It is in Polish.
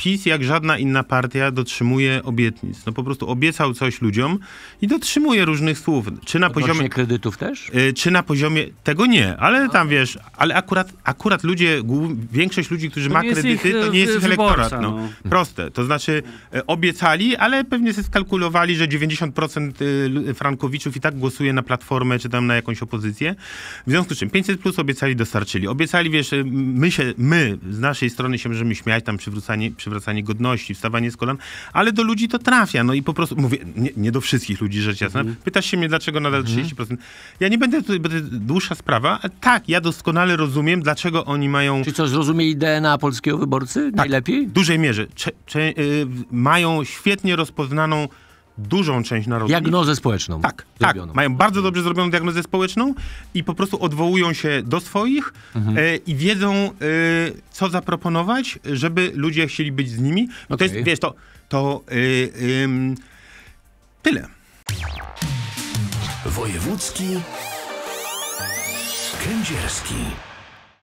PiS, jak żadna inna partia, dotrzymuje obietnic. No po prostu obiecał coś ludziom i dotrzymuje różnych słów. Czy na Odnośnie poziomie kredytów też? Y, czy na poziomie tego nie, ale tam wiesz, ale akurat, akurat ludzie, większość ludzi, którzy to ma kredyty, ich, to nie y, jest ich elektorat. No. no. Proste. To znaczy y, obiecali, ale pewnie sobie skalkulowali, że 90% frankowiczów i tak głosuje na platformę, czy tam na jakąś opozycję. W związku z czym 500 plus obiecali, dostarczyli. Obiecali, wiesz, my się, my z naszej strony się możemy śmiać, tam przywrócenie, przy przywracanie godności, wstawanie z kolan, ale do ludzi to trafia. No i po prostu, mówię, nie, nie do wszystkich ludzi rzecz jasna. Mhm. Pytasz się mnie, dlaczego nadal mhm. 30%. Ja nie będę tutaj, będę dłuższa sprawa, tak, ja doskonale rozumiem, dlaczego oni mają... Czy co, zrozumieli DNA polskiego wyborcy tak, najlepiej? w dużej mierze. Cze, cze, y, mają świetnie rozpoznaną dużą część narodu. Diagnozę społeczną. Tak, tak. zrobioną. tak. Mają bardzo dobrze zrobioną diagnozę społeczną i po prostu odwołują się do swoich mhm. e, i wiedzą, e, co zaproponować, żeby ludzie chcieli być z nimi. No okay. to jest, wiesz, to, to e, tyle. Wojewódzki Kędzierski.